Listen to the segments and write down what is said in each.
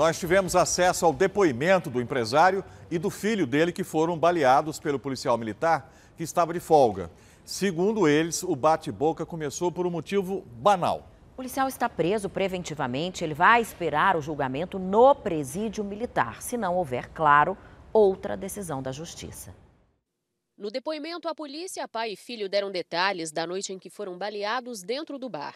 nós tivemos acesso ao depoimento do empresário e do filho dele que foram baleados pelo policial militar que estava de folga. Segundo eles, o bate-boca começou por um motivo banal. O policial está preso preventivamente, ele vai esperar o julgamento no presídio militar, se não houver, claro, outra decisão da justiça. No depoimento, a polícia, pai e filho deram detalhes da noite em que foram baleados dentro do bar.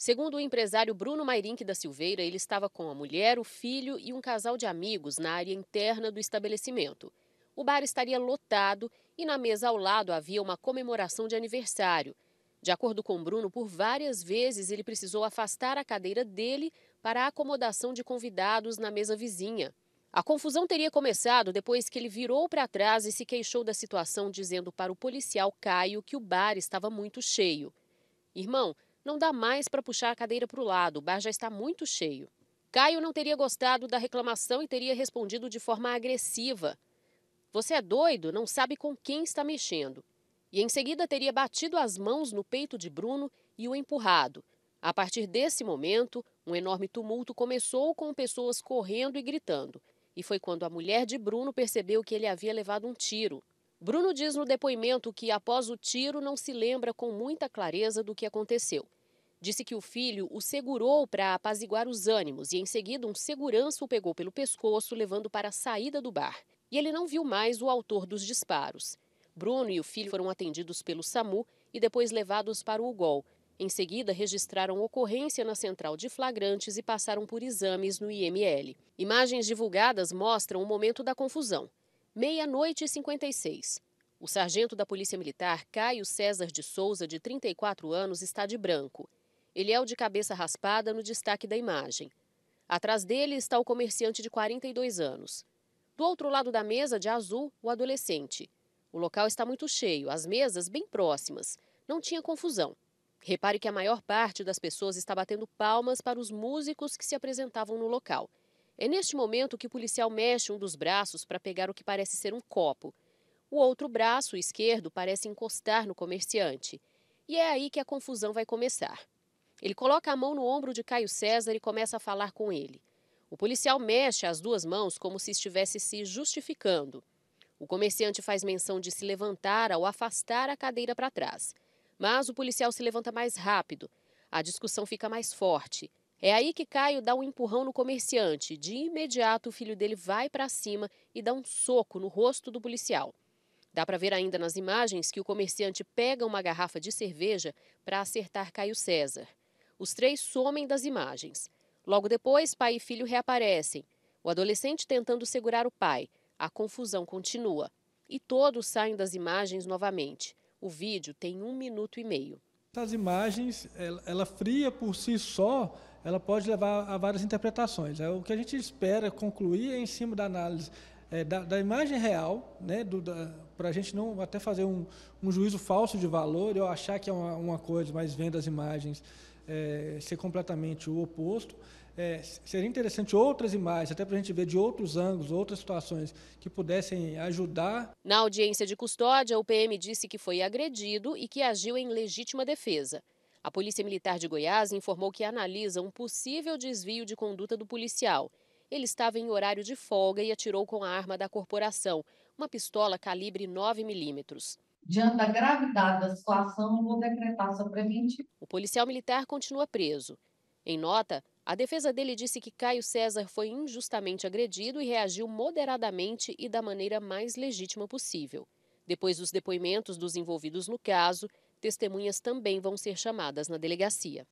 Segundo o empresário Bruno Mairink da Silveira, ele estava com a mulher, o filho e um casal de amigos na área interna do estabelecimento. O bar estaria lotado e na mesa ao lado havia uma comemoração de aniversário. De acordo com Bruno, por várias vezes ele precisou afastar a cadeira dele para a acomodação de convidados na mesa vizinha. A confusão teria começado depois que ele virou para trás e se queixou da situação, dizendo para o policial Caio que o bar estava muito cheio. Irmão, não dá mais para puxar a cadeira para o lado, o bar já está muito cheio. Caio não teria gostado da reclamação e teria respondido de forma agressiva. Você é doido, não sabe com quem está mexendo. E em seguida teria batido as mãos no peito de Bruno e o empurrado. A partir desse momento, um enorme tumulto começou com pessoas correndo e gritando. E foi quando a mulher de Bruno percebeu que ele havia levado um tiro. Bruno diz no depoimento que, após o tiro, não se lembra com muita clareza do que aconteceu disse que o filho o segurou para apaziguar os ânimos e, em seguida, um segurança o pegou pelo pescoço, levando para a saída do bar. E ele não viu mais o autor dos disparos. Bruno e o filho foram atendidos pelo SAMU e depois levados para o UGOL. Em seguida, registraram ocorrência na central de flagrantes e passaram por exames no IML. Imagens divulgadas mostram o momento da confusão. Meia-noite e 56. O sargento da Polícia Militar, Caio César de Souza, de 34 anos, está de branco. Ele é o de cabeça raspada no destaque da imagem. Atrás dele está o comerciante de 42 anos. Do outro lado da mesa, de azul, o adolescente. O local está muito cheio, as mesas bem próximas. Não tinha confusão. Repare que a maior parte das pessoas está batendo palmas para os músicos que se apresentavam no local. É neste momento que o policial mexe um dos braços para pegar o que parece ser um copo. O outro braço, o esquerdo, parece encostar no comerciante. E é aí que a confusão vai começar. Ele coloca a mão no ombro de Caio César e começa a falar com ele. O policial mexe as duas mãos como se estivesse se justificando. O comerciante faz menção de se levantar ao afastar a cadeira para trás. Mas o policial se levanta mais rápido. A discussão fica mais forte. É aí que Caio dá um empurrão no comerciante. De imediato, o filho dele vai para cima e dá um soco no rosto do policial. Dá para ver ainda nas imagens que o comerciante pega uma garrafa de cerveja para acertar Caio César. Os três somem das imagens. Logo depois, pai e filho reaparecem. O adolescente tentando segurar o pai. A confusão continua. E todos saem das imagens novamente. O vídeo tem um minuto e meio. Essas imagens, ela, ela fria por si só, ela pode levar a várias interpretações. É o que a gente espera concluir é em cima da análise é, da, da, imagem real, né, para a gente não até fazer um, um, juízo falso de valor, eu achar que é uma, uma coisa, mas vendo as imagens é, ser completamente o oposto. É, seria interessante outras imagens, até para a gente ver de outros ângulos, outras situações que pudessem ajudar. Na audiência de custódia, o PM disse que foi agredido e que agiu em legítima defesa. A Polícia Militar de Goiás informou que analisa um possível desvio de conduta do policial ele estava em horário de folga e atirou com a arma da corporação, uma pistola calibre 9 milímetros. Diante da gravidade da situação, vou decretar essa O policial militar continua preso. Em nota, a defesa dele disse que Caio César foi injustamente agredido e reagiu moderadamente e da maneira mais legítima possível. Depois dos depoimentos dos envolvidos no caso, testemunhas também vão ser chamadas na delegacia.